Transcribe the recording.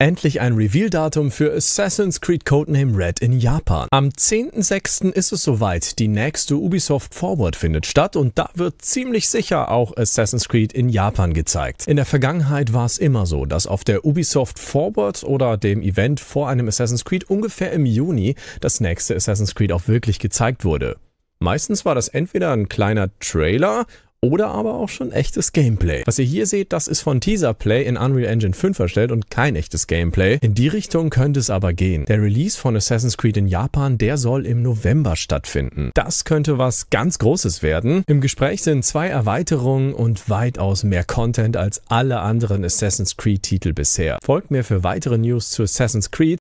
Endlich ein Reveal-Datum für Assassin's Creed Codename Red in Japan. Am 10.06. ist es soweit, die nächste Ubisoft Forward findet statt und da wird ziemlich sicher auch Assassin's Creed in Japan gezeigt. In der Vergangenheit war es immer so, dass auf der Ubisoft Forward oder dem Event vor einem Assassin's Creed ungefähr im Juni das nächste Assassin's Creed auch wirklich gezeigt wurde. Meistens war das entweder ein kleiner Trailer oder aber auch schon echtes Gameplay. Was ihr hier seht, das ist von Teaser Play in Unreal Engine 5 erstellt und kein echtes Gameplay. In die Richtung könnte es aber gehen. Der Release von Assassin's Creed in Japan, der soll im November stattfinden. Das könnte was ganz Großes werden. Im Gespräch sind zwei Erweiterungen und weitaus mehr Content als alle anderen Assassin's Creed Titel bisher. Folgt mir für weitere News zu Assassin's Creed